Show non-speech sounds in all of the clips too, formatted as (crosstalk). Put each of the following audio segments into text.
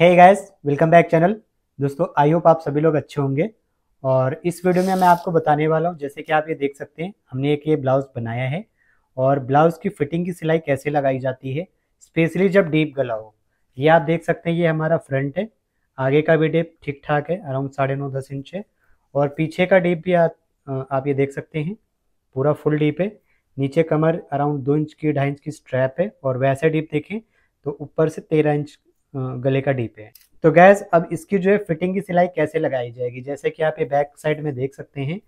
है guys welcome back channel दोस्तों I hope आप सभी लोग अच्छे होंगे और इस वीडियो में मैं आपको बताने वाला हूँ जैसे कि आप ये देख सकते हैं हमने एक ये ब्लाउज बनाया है और ब्लाउज की फिटिंग की सिलाई कैसे लगाई जाती है स्पेशली जब डीप गला हो ये आप देख सकते हैं ये हमारा फ्रंट है आगे का भी डीप ठीक ठाक है अराउंड साढ़े नौ दस इंच है और पीछे का डीप भी आ, आप ये देख सकते हैं पूरा फुल डीप है नीचे कमर अराउंड दो इंच की ढाई इंच की स्ट्रैप है और वैसे डीप देखें तो ऊपर से तेरह इंच गले का डीप है तो गैस अब इसकी जो है फिटिंग की सिलाई कैसे लगाई जाएगी जैसे कि आप ये बैक साइड में देख सकते हैं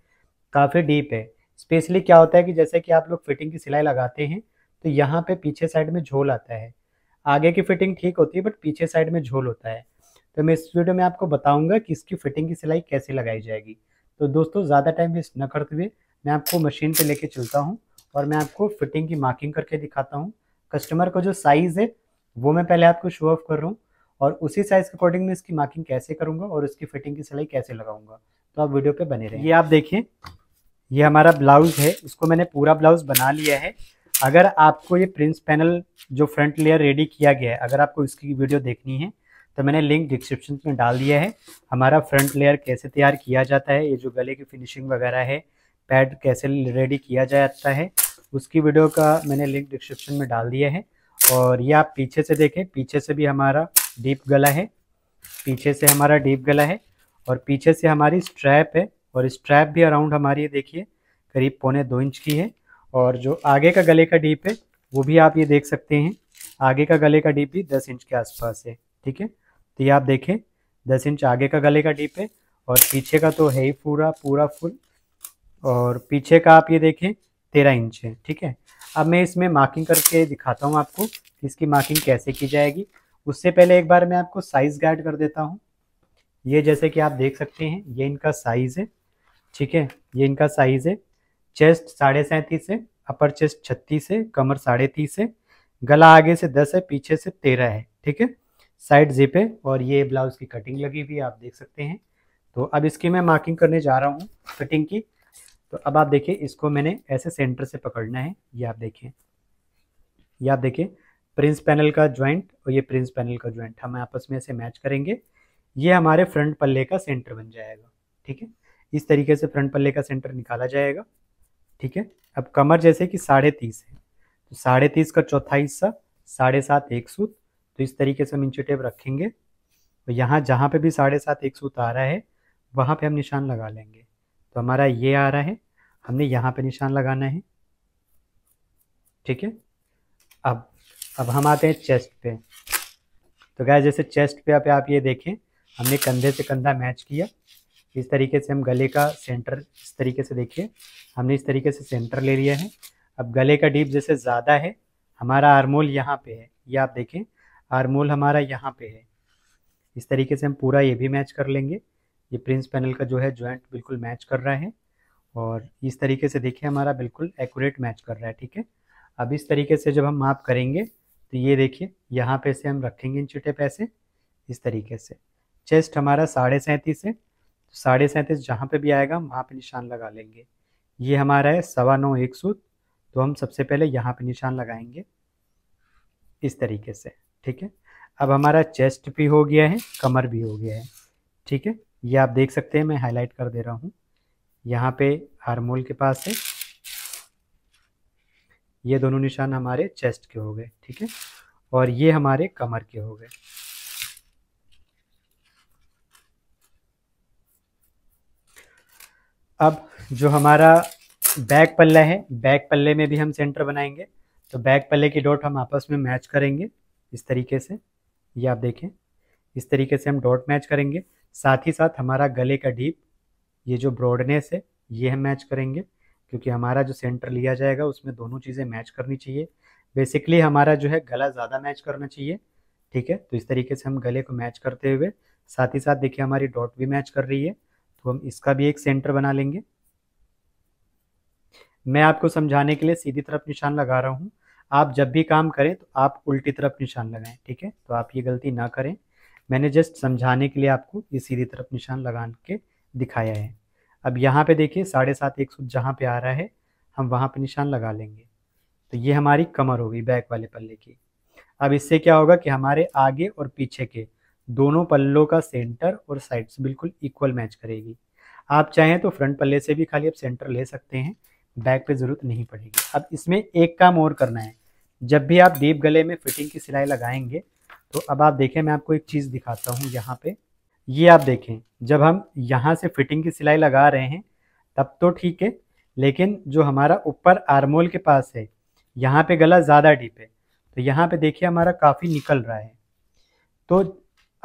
काफ़ी डीप है स्पेशली क्या होता है कि जैसे कि आप लोग फिटिंग की सिलाई लगाते हैं तो यहाँ पे पीछे साइड में झोल आता है आगे की फिटिंग ठीक होती है बट पीछे साइड में झोल होता है तो मैं इस वीडियो में आपको बताऊँगा कि इसकी फिटिंग की सिलाई कैसे लगाई जाएगी तो दोस्तों ज़्यादा टाइम वेस्ट न करते हुए मैं आपको मशीन पर ले चलता हूँ और मैं आपको फिटिंग की मार्किंग करके दिखाता हूँ कस्टमर को जो साइज़ है वो मैं पहले आपको शो ऑफ कर रहा हूँ और उसी साइज के अकॉर्डिंग में इसकी मार्किंग कैसे करूँगा और उसकी फिटिंग की सिलाई कैसे लगाऊंगा तो आप वीडियो पे बने रहें ये आप देखें ये हमारा ब्लाउज है इसको मैंने पूरा ब्लाउज बना लिया है अगर आपको ये प्रिंस पैनल जो फ्रंट लेयर रेडी किया गया है अगर आपको इसकी वीडियो देखनी है तो मैंने लिंक डिस्क्रिप्शन में डाल दिया है हमारा फ्रंट लेयर कैसे तैयार किया जाता है ये जो गले की फिनिशिंग वगैरह है पैड कैसे रेडी किया जाता है उसकी वीडियो का मैंने लिंक डिस्क्रिप्शन में डाल दिया है और ये आप पीछे से देखें पीछे से भी हमारा डीप गला है पीछे से हमारा डीप गला है और पीछे से हमारी स्ट्रैप है और स्ट्रैप भी अराउंड हमारी ये देखिए करीब पौने दो इंच की है और जो आगे का गले का डीप है वो भी आप ये देख सकते हैं आगे का गले का डीप भी दस इंच के आसपास है ठीक है तो ये आप देखें दस इंच आगे का गले का डीप है और पीछे का तो है ही पूरा पूरा फुल और पीछे का आप ये देखें तेरह इंच है ठीक है अब मैं इसमें मार्किंग करके दिखाता हूँ आपको इसकी मार्किंग कैसे की जाएगी उससे पहले एक बार मैं आपको साइज़ गाइड कर देता हूँ ये जैसे कि आप देख सकते हैं ये इनका साइज़ है ठीक है ये इनका साइज़ है चेस्ट साढ़े सैंतीस है अपर चेस्ट छत्तीस है कमर साढ़े तीस है गला आगे से दस है पीछे से तेरह है ठीक है साइड जिप है और ये ब्लाउज़ की कटिंग लगी हुई आप देख सकते हैं तो अब इसकी मैं मार्किंग करने जा रहा हूँ कटिंग की तो अब आप देखिए इसको मैंने ऐसे सेंटर से पकड़ना है ये आप देखें ये आप देखें प्रिंस पैनल का ज्वाइंट और ये प्रिंस पैनल का ज्वाइंट हम आपस में ऐसे मैच करेंगे ये हमारे फ्रंट पल्ले का सेंटर बन जाएगा ठीक है इस तरीके से फ्रंट पल्ले का सेंटर निकाला जाएगा ठीक है अब कमर जैसे कि साढ़े तीस है तो साढ़े तीस का चौथा हिस्सा साढ़े सात एक सूत तो इस तरीके से हम इंची टेप रखेंगे तो यहाँ जहाँ पे भी साढ़े सात एक सूत आ रहा है वहाँ पे हम निशान लगा लेंगे तो हमारा ये आ रहा है हमने यहाँ पे निशान लगाना है ठीक है अब अब हम आते हैं चेस्ट पे तो गाय जैसे चेस्ट पे आप, आप ये देखें हमने कंधे से कंधा मैच किया इस तरीके से हम गले का सेंटर इस तरीके से देखिए हमने इस तरीके से सेंटर ले लिया है अब गले का डीप जैसे ज़्यादा है हमारा आरमोल यहाँ पे है ये आप देखें आरमोल हमारा यहाँ पे है इस तरीके से हम पूरा ये भी मैच कर लेंगे ये प्रिंस पैनल का जो है ज्वाइंट बिल्कुल मैच कर रहा है और इस तरीके से देखिए हमारा बिल्कुल एक्यूरेट मैच कर रहा है ठीक है अब इस तरीके से जब हम माप करेंगे तो ये देखिए यहाँ पे से हम रखेंगे इन चिटे पैसे इस तरीके से चेस्ट हमारा साढ़े सैंतीस है तो साढ़े सैंतीस जहाँ पर भी आएगा हम वहाँ पर निशान लगा लेंगे ये हमारा है सवा नौ एक सूत तो हम सबसे पहले यहाँ पर निशान लगाएंगे इस तरीके से ठीक है अब हमारा चेस्ट भी हो गया है कमर भी हो गया है ठीक है ये आप देख सकते हैं मैं हाईलाइट कर दे रहा हूँ यहाँ पे हारमोल के पास है ये दोनों निशान हमारे चेस्ट के हो गए ठीक है और ये हमारे कमर के हो गए अब जो हमारा बैक पल्ला है बैक पल्ले में भी हम सेंटर बनाएंगे तो बैक पल्ले की डॉट हम आपस में मैच करेंगे इस तरीके से ये आप देखें इस तरीके से हम डॉट मैच करेंगे साथ ही साथ हमारा गले का डीप ये जो ब्रॉडनेस है ये हम मैच करेंगे क्योंकि हमारा जो सेंटर लिया जाएगा उसमें दोनों चीज़ें मैच करनी चाहिए बेसिकली हमारा जो है गला ज़्यादा मैच करना चाहिए ठीक है तो इस तरीके से हम गले को मैच करते हुए साथ ही साथ देखिए हमारी डॉट भी मैच कर रही है तो हम इसका भी एक सेंटर बना लेंगे मैं आपको समझाने के लिए सीधी तरफ निशान लगा रहा हूँ आप जब भी काम करें तो आप उल्टी तरफ निशान लगाएं ठीक है तो आप ये गलती ना करें मैंने जस्ट समझाने के लिए आपको ये सीधी तरफ निशान लगा के दिखाया है अब यहाँ पे देखिए साढ़े सात एक सूट जहाँ पे आ रहा है हम वहाँ पे निशान लगा लेंगे तो ये हमारी कमर होगी बैक वाले पल्ले की अब इससे क्या होगा कि हमारे आगे और पीछे के दोनों पल्लों का सेंटर और साइड्स बिल्कुल इक्वल मैच करेगी आप चाहें तो फ्रंट पल्ले से भी खाली आप सेंटर ले सकते हैं बैक पे ज़रूरत नहीं पड़ेगी अब इसमें एक काम और करना है जब भी आप डीप गले में फिटिंग की सिलाई लगाएंगे तो अब आप देखें मैं आपको एक चीज़ दिखाता हूँ यहाँ पे ये आप देखें जब हम यहाँ से फिटिंग की सिलाई लगा रहे हैं तब तो ठीक है लेकिन जो हमारा ऊपर आरमोल के पास है यहाँ पे गला ज़्यादा डीप है तो यहाँ पे देखिए हमारा काफ़ी निकल रहा है तो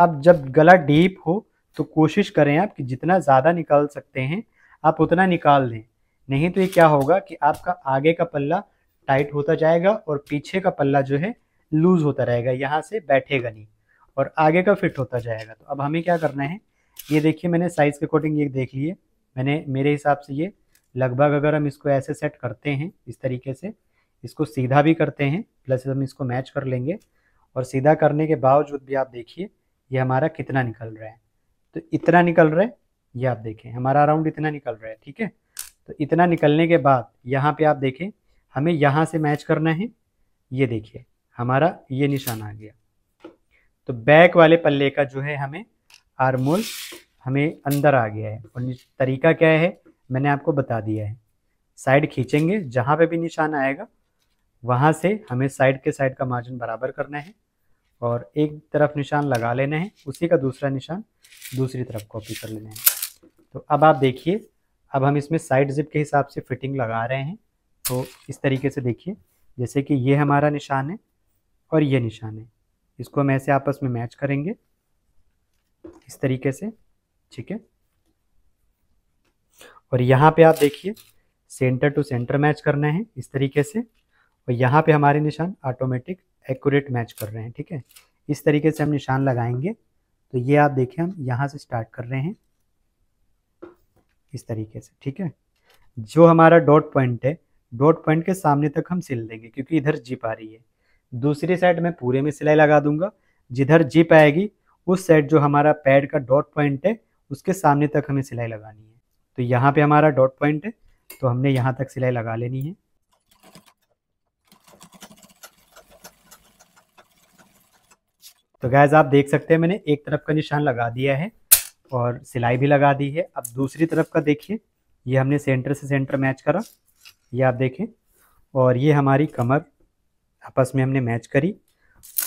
अब जब गला डीप हो तो कोशिश करें आप कि जितना ज़्यादा निकाल सकते हैं आप उतना निकाल दें नहीं तो ये क्या होगा कि आपका आगे का पल्ला टाइट होता जाएगा और पीछे का पल्ला जो है लूज होता रहेगा यहाँ से बैठेगा नहीं और आगे का फिट होता जाएगा तो अब हमें क्या करना है ये देखिए मैंने साइज़ के अकॉर्डिंग ये देख लिए मैंने मेरे हिसाब से ये लगभग अगर हम इसको ऐसे सेट करते हैं इस तरीके से इसको सीधा भी करते हैं प्लस हम इसको मैच कर लेंगे और सीधा करने के बावजूद भी आप देखिए ये हमारा कितना निकल रहा है तो इतना निकल रहा है ये आप देखें हमारा अराउंड इतना निकल रहा है ठीक है तो इतना निकलने के बाद यहाँ पे आप देखें हमें यहाँ से मैच करना है ये देखिए हमारा ये निशान आ गया तो बैक वाले पल्ले का जो है हमें आरमोल हमें अंदर आ गया है और तरीका क्या है मैंने आपको बता दिया है साइड खींचेंगे जहाँ पे भी निशान आएगा वहाँ से हमें साइड के साइड का मार्जिन बराबर करना है और एक तरफ निशान लगा लेना है उसी का दूसरा निशान दूसरी तरफ कॉपी कर लेना है तो अब आप देखिए अब हम इसमें साइड जिप के हिसाब से फिटिंग लगा रहे हैं तो इस तरीके से देखिए जैसे कि ये हमारा निशान है और ये निशान है इसको हम ऐसे आपस में मैच करेंगे इस तरीके से ठीक है और यहाँ पे आप देखिए सेंटर टू सेंटर मैच करना है इस तरीके से और यहाँ पे हमारे निशान ऑटोमेटिक एक्यूरेट मैच कर रहे हैं ठीक है इस तरीके से हम निशान लगाएंगे तो ये आप देखिए हम यहाँ से स्टार्ट कर रहे हैं इस तरीके से ठीक है जो हमारा डॉट पॉइंट है डॉट पॉइंट के सामने तक हम सिल देंगे क्योंकि इधर जीप आ रही है दूसरी साइड में पूरे में सिलाई लगा दूंगा जिधर जिप आएगी उस साइड जो हमारा पैड का डॉट पॉइंट है उसके सामने तक हमें सिलाई लगानी है तो यहाँ पे हमारा डॉट पॉइंट है तो हमने यहाँ तक सिलाई लगा लेनी है तो गैज आप देख सकते हैं मैंने एक तरफ का निशान लगा दिया है और सिलाई भी लगा दी है अब दूसरी तरफ का देखिए ये हमने सेंटर से सेंटर मैच करा ये आप देखें और ये हमारी कमर आपस में हमने मैच करी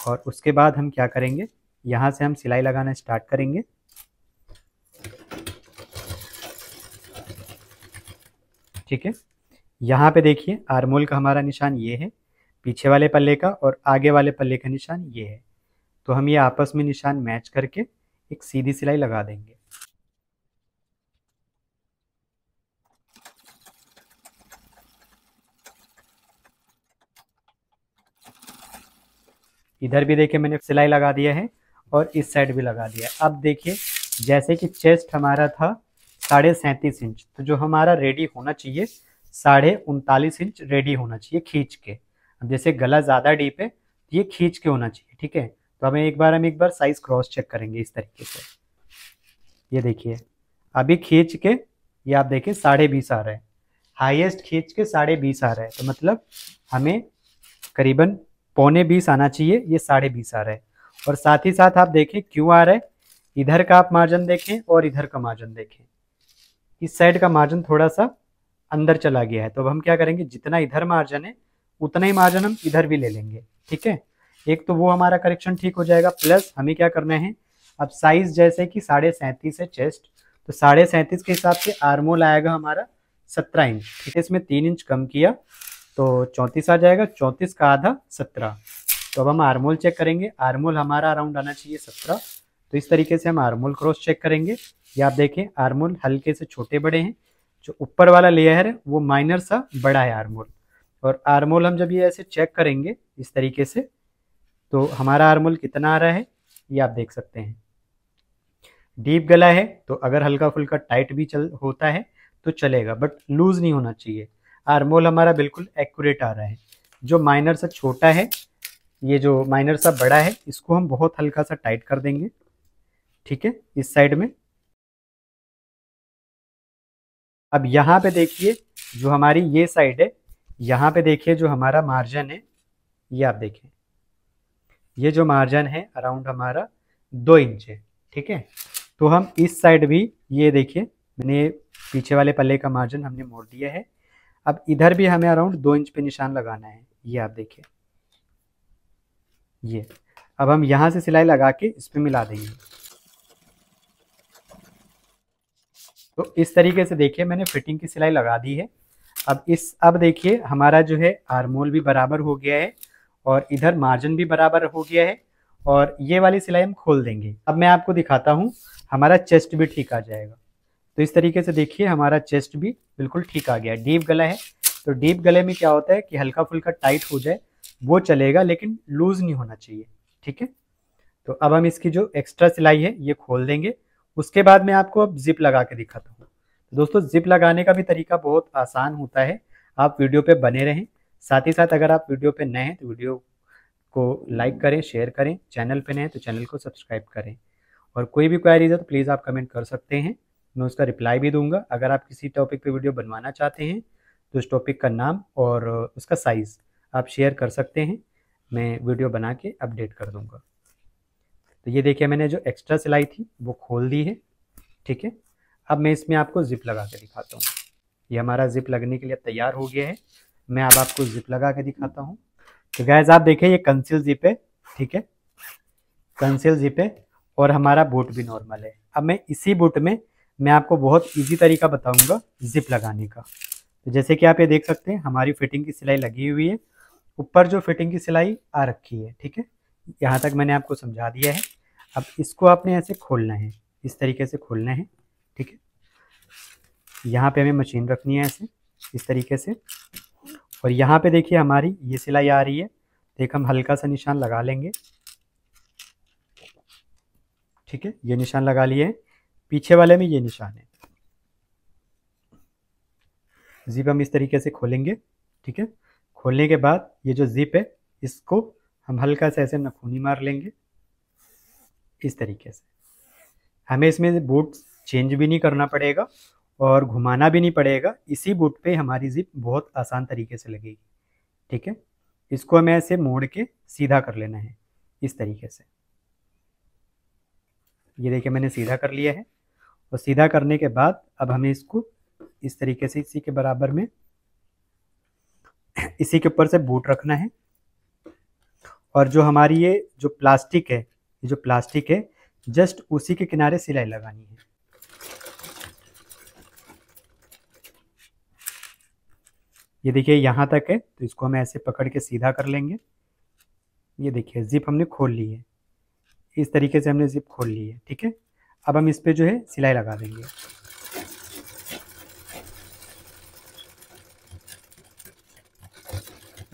और उसके बाद हम क्या करेंगे यहाँ से हम सिलाई लगाना स्टार्ट करेंगे ठीक है यहाँ पे देखिए आरमोल का हमारा निशान ये है पीछे वाले पल्ले का और आगे वाले पल्ले का निशान ये है तो हम ये आपस में निशान मैच करके एक सीधी सिलाई लगा देंगे इधर भी देखिए मैंने सिलाई लगा दिया है और इस साइड भी लगा दिया है अब देखिए जैसे कि चेस्ट हमारा था साढ़े सैंतीस इंच तो जो हमारा रेडी होना चाहिए साढ़े उनतालीस इंच रेडी होना चाहिए खींच के अब जैसे गला ज़्यादा डीप है तो ये खींच के होना चाहिए ठीक है तो हमें एक बार हम एक बार साइज क्रॉस चेक करेंगे इस तरीके से ये देखिए अभी खींच के ये आप देखिए साढ़े बीस आ रहा है हाईएस्ट खींच के साढ़े बीस आ रहा है तो मतलब हमें करीबन पौने बीस आना चाहिए ये साढ़े बीस आ रहा है और साथ ही साथ आप देखें क्यों आ रहा है इधर का आप मार्जिन देखें और इधर का मार्जिन देखें इस साइड का मार्जिन थोड़ा सा अंदर चला गया है तो अब हम क्या करेंगे जितना इधर मार्जिन है उतना ही मार्जिन हम इधर भी ले लेंगे ठीक है एक तो वो हमारा करेक्शन ठीक हो जाएगा प्लस हमें क्या करना है अब साइज जैसे कि साढ़े सैंतीस है चेस्ट तो साढ़े सैंतीस के हिसाब से आर्मोल आएगा हमारा सत्रह इंच ठीक है इसमें तीन इंच कम किया तो चौंतीस आ जाएगा चौंतीस का आधा सत्रह तो अब हम आरमोल चेक करेंगे आरमोल हमारा अराउंड आना चाहिए सत्रह तो इस तरीके से हम आरमोल क्रॉस चेक करेंगे या आप देखें आरमोल हल्के से छोटे बड़े हैं जो ऊपर वाला लेयर है वो माइनर सा बड़ा है आरमोल और आरमोल हम जब ये ऐसे चेक करेंगे इस तरीके से तो हमारा आरमोल कितना आ रहा है ये आप देख सकते हैं डीप गला है तो अगर हल्का फुल्का टाइट भी चल होता है तो चलेगा बट लूज़ नहीं होना चाहिए आर मोल हमारा बिल्कुल एक्यूरेट आ रहा है जो माइनर सा छोटा है ये जो माइनर सा बड़ा है इसको हम बहुत हल्का सा टाइट कर देंगे ठीक है इस साइड में अब यहाँ पे देखिए जो हमारी ये साइड है यहाँ पे देखिए जो हमारा मार्जिन है ये आप देखिए ये जो मार्जिन है अराउंड हमारा दो इंच है ठीक है तो हम इस साइड भी ये देखिए मैंने पीछे वाले पल्ले का मार्जिन हमने मोड़ दिया है अब इधर भी हमें अराउंड दो इंच पे निशान लगाना है ये आप देखिए ये अब हम यहाँ से सिलाई लगा के इस पर मिला देंगे तो इस तरीके से देखिए मैंने फिटिंग की सिलाई लगा दी है अब इस अब देखिए हमारा जो है आरमोल भी बराबर हो गया है और इधर मार्जिन भी बराबर हो गया है और ये वाली सिलाई हम खोल देंगे अब मैं आपको दिखाता हूँ हमारा चेस्ट भी ठीक आ जाएगा तो इस तरीके से देखिए हमारा चेस्ट भी बिल्कुल ठीक आ गया डीप गला है तो डीप गले में क्या होता है कि हल्का फुल्का टाइट हो जाए वो चलेगा लेकिन लूज नहीं होना चाहिए ठीक है तो अब हम इसकी जो एक्स्ट्रा सिलाई है ये खोल देंगे उसके बाद मैं आपको अब जिप लगा के दिखाता हूँ तो दोस्तों जिप लगाने का भी तरीका बहुत आसान होता है आप वीडियो पे बने रहें साथ ही साथ अगर आप वीडियो पे नए हैं तो वीडियो को लाइक करें शेयर करें चैनल पे नए हैं तो चैनल को सब्सक्राइब करें और कोई भी क्वायरीज है तो प्लीज़ आप कमेंट कर सकते हैं मैं उसका रिप्लाई भी दूंगा अगर आप किसी टॉपिक पे वीडियो बनवाना चाहते हैं तो उस टॉपिक का नाम और उसका साइज़ आप शेयर कर सकते हैं मैं वीडियो बना के अपडेट कर दूंगा तो ये देखिए मैंने जो एक्स्ट्रा सिलाई थी वो खोल दी है ठीक है अब मैं इसमें आपको ज़िप लगा के दिखाता हूँ ये हमारा ज़िप लगने के लिए तैयार हो गया है मैं अब आपको ज़िप लगा के दिखाता हूँ तो गैज आप देखें ये कंसिल ज़िप है ठीक है कंसिल ज़िप है और हमारा बूट भी नॉर्मल है अब मैं इसी बूट में मैं आपको बहुत इजी तरीका बताऊंगा जिप लगाने का तो जैसे कि आप ये देख सकते हैं हमारी फिटिंग की सिलाई लगी हुई है ऊपर जो फिटिंग की सिलाई आ रखी है ठीक है यहाँ तक मैंने आपको समझा दिया है अब इसको आपने ऐसे खोलना है इस तरीके से खोलना है ठीक है यहाँ पे हमें मशीन रखनी है ऐसे इस तरीके से और यहाँ पे देखिए हमारी ये सिलाई आ रही है देख एक हम हल्का सा निशान लगा लेंगे ठीक है ये निशान लगा लिए पीछे वाले में ये निशान है जिप हम इस तरीके से खोलेंगे ठीक है खोलने के बाद ये जो जिप है इसको हम हल्का सा ऐसे नखूनी मार लेंगे इस तरीके से हमें इसमें बूट चेंज भी नहीं करना पड़ेगा और घुमाना भी नहीं पड़ेगा इसी बूट पे हमारी जिप बहुत आसान तरीके से लगेगी ठीक है इसको हमें ऐसे मोड़ के सीधा कर लेना है इस तरीके से ये देखिए मैंने सीधा कर लिया है और सीधा करने के बाद अब हमें इसको इस तरीके से इसी के बराबर में (clears throat) इसी के ऊपर से बूट रखना है और जो हमारी ये जो प्लास्टिक है ये जो प्लास्टिक है जस्ट उसी के किनारे सिलाई लगानी है ये देखिए यहाँ तक है तो इसको हम ऐसे पकड़ के सीधा कर लेंगे ये देखिए जिप हमने खोल ली है इस तरीके से हमने जिप खोल ली है ठीक है अब हम इस पर जो है सिलाई लगा देंगे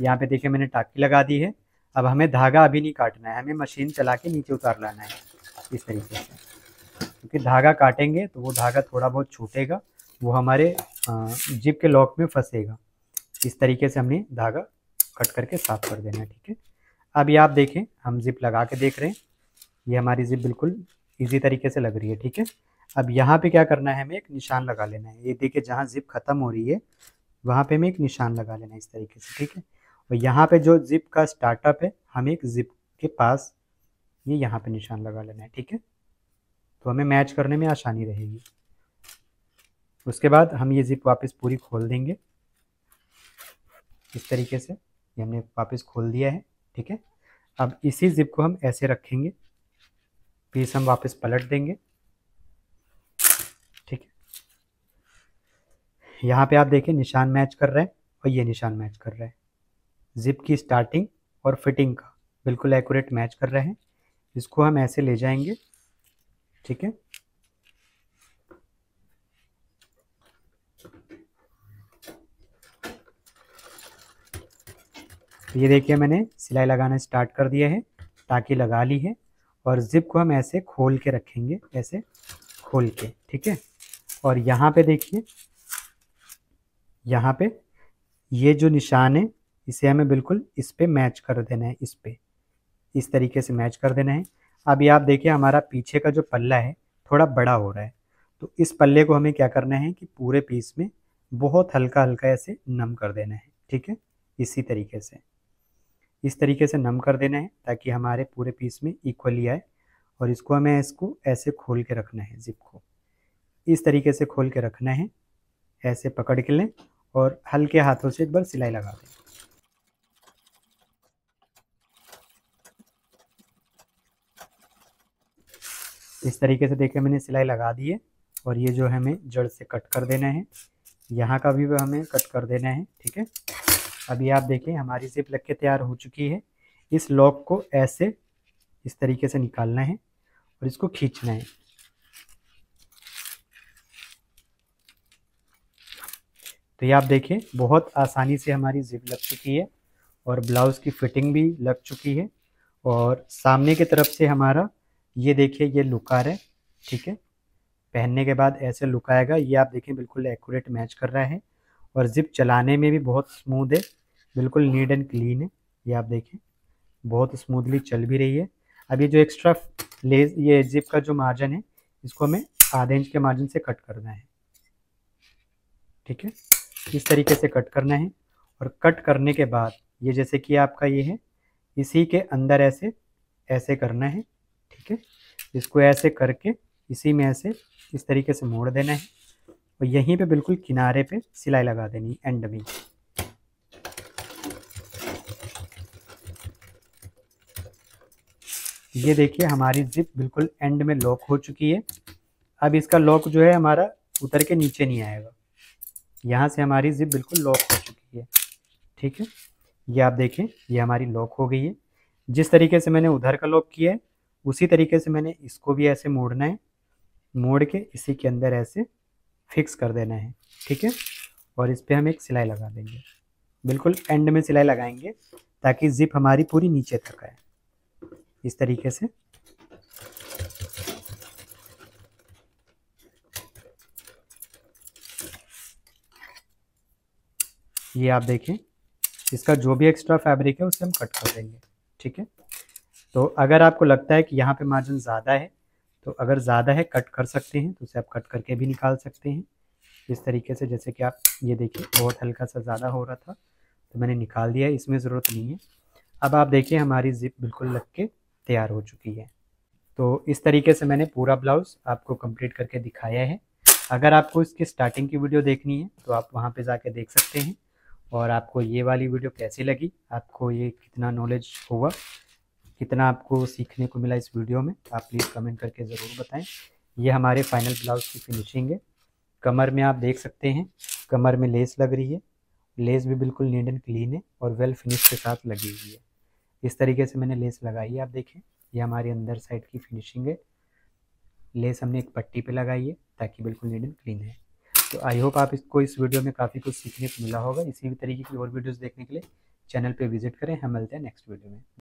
यहाँ पे देखिए मैंने टाकी लगा दी है अब हमें धागा अभी नहीं काटना है हमें मशीन चला के नीचे उतार लाना है इस तरीके से क्योंकि धागा काटेंगे तो वो धागा थोड़ा बहुत छूटेगा वो हमारे जिप के लॉक में फंसेगा इस तरीके से हमने धागा कट करके साफ कर देना है ठीक है अब आप देखें हम जिप लगा के देख रहे हैं ये हमारी जिप बिल्कुल इजी तरीके से लग रही है ठीक है अब यहाँ पे क्या करना है हमें एक निशान लगा लेना है ये देखिए जहाँ जिप ख़त्म हो रही है वहाँ पे हमें एक निशान लगा लेना है इस तरीके से ठीक है और यहाँ पे जो जिप का स्टार्टअप है हमें एक जिप के पास ये यह यहाँ पे निशान लगा लेना है ठीक है तो हमें मैच करने में आसानी रहेगी उसके बाद हम ये जिप वापस पूरी खोल देंगे इस तरीके से ये हमने वापस खोल दिया है ठीक है अब इसी जिप को हम ऐसे रखेंगे पीस हम वापस पलट देंगे ठीक है यहाँ पे आप देखें निशान मैच कर रहे हैं और ये निशान मैच कर रहे हैं जिप की स्टार्टिंग और फिटिंग का बिल्कुल एक्यूरेट मैच कर रहे हैं इसको हम ऐसे ले जाएंगे ठीक है ये देखिए मैंने सिलाई लगाना स्टार्ट कर दिया है ताकि लगा ली है और जिप को हम ऐसे खोल के रखेंगे ऐसे खोल के ठीक है और यहाँ पे देखिए यहाँ पे ये जो निशान है इसे हमें बिल्कुल इस पर मैच कर देना है इस पर इस तरीके से मैच कर देना है अभी आप देखिए हमारा पीछे का जो पल्ला है थोड़ा बड़ा हो रहा है तो इस पल्ले को हमें क्या करना है कि पूरे पीस में बहुत हल्का हल्का ऐसे नम कर देना है ठीक है इसी तरीके से इस तरीके से नम कर देना है ताकि हमारे पूरे पीस में इक्वली आए और इसको हमें इसको ऐसे खोल के रखना है जिप को इस तरीके से खोल के रखना है ऐसे पकड़ के लें और हल्के हाथों से एक बार सिलाई लगा दें इस तरीके से देखें मैंने सिलाई लगा दी है और ये जो हमें जड़ से कट कर देना है यहाँ का भी हमें कट कर देना है ठीक है अभी आप देखें हमारी जिप लग के तैयार हो चुकी है इस लॉक को ऐसे इस तरीके से निकालना है और इसको खींचना है तो ये आप देखें बहुत आसानी से हमारी जिप लग चुकी है और ब्लाउज़ की फिटिंग भी लग चुकी है और सामने की तरफ से हमारा ये देखिए ये लुकार है ठीक है पहनने के बाद ऐसे लुक आएगा ये आप देखें बिल्कुल एक्यूरेट मैच कर रहा है और जिप चलाने में भी बहुत स्मूथ है बिल्कुल नीट एंड क्लीन है ये आप देखें बहुत स्मूथली चल भी रही है अब ये जो एक्स्ट्रा लेस ये जिप का जो मार्जिन है इसको हमें आधे इंच के मार्जिन से कट करना है ठीक है इस तरीके से कट करना है और कट करने के बाद ये जैसे कि आपका ये है इसी के अंदर ऐसे ऐसे करना है ठीक है इसको ऐसे करके इसी में ऐसे इस तरीके से मोड़ देना है और यहीं पे बिल्कुल किनारे पे सिलाई लगा देनी एंड में ये देखिए हमारी जिप बिल्कुल एंड में लॉक हो चुकी है अब इसका लॉक जो है हमारा उतर के नीचे नहीं आएगा यहाँ से हमारी जिप बिल्कुल लॉक हो चुकी है ठीक है ये आप देखें ये हमारी लॉक हो गई है जिस तरीके से मैंने उधर का लॉक किया है उसी तरीके से मैंने इसको भी ऐसे मोड़ना है मोड़ के इसी के अंदर ऐसे फिक्स कर देना है ठीक है और इस पर हम एक सिलाई लगा देंगे बिल्कुल एंड में सिलाई लगाएंगे ताकि ज़िप हमारी पूरी नीचे तक आए इस तरीके से ये आप देखिए इसका जो भी एक्स्ट्रा फैब्रिक है उसे हम कट कर देंगे ठीक है तो अगर आपको लगता है कि यहाँ पे मार्जिन ज़्यादा है तो अगर ज़्यादा है कट कर सकते हैं तो उसे आप कट करके भी निकाल सकते हैं इस तरीके से जैसे कि आप ये देखिए बहुत हल्का सा ज़्यादा हो रहा था तो मैंने निकाल दिया इसमें ज़रूरत नहीं है अब आप देखिए हमारी ज़िप बिल्कुल लग के तैयार हो चुकी है तो इस तरीके से मैंने पूरा ब्लाउज़ आपको कंप्लीट करके दिखाया है अगर आपको इसकी स्टार्टिंग की वीडियो देखनी है तो आप वहाँ पे जाके देख सकते हैं और आपको ये वाली वीडियो कैसी लगी आपको ये कितना नॉलेज हुआ कितना आपको सीखने को मिला इस वीडियो में आप प्लीज़ कमेंट करके ज़रूर बताएं ये हमारे फाइनल ब्लाउज़ की फिनिशिंग है कमर में आप देख सकते हैं कमर में लेस लग रही है लेस भी बिल्कुल नीट एंड क्लीन है और वेल फिनिश के साथ लगी हुई है इस तरीके से मैंने लेस लगाई है आप देखें ये हमारी अंदर साइड की फिनिशिंग है लेस हमने एक पट्टी पे लगाई है ताकि बिल्कुल नीट एंड क्लीन है तो आई होप आप इसको इस वीडियो में काफ़ी कुछ सीखने को मिला होगा इसी तरीके की और वीडियोज़ देखने के लिए चैनल पर विजिट करें हम मिलते हैं नेक्स्ट वीडियो में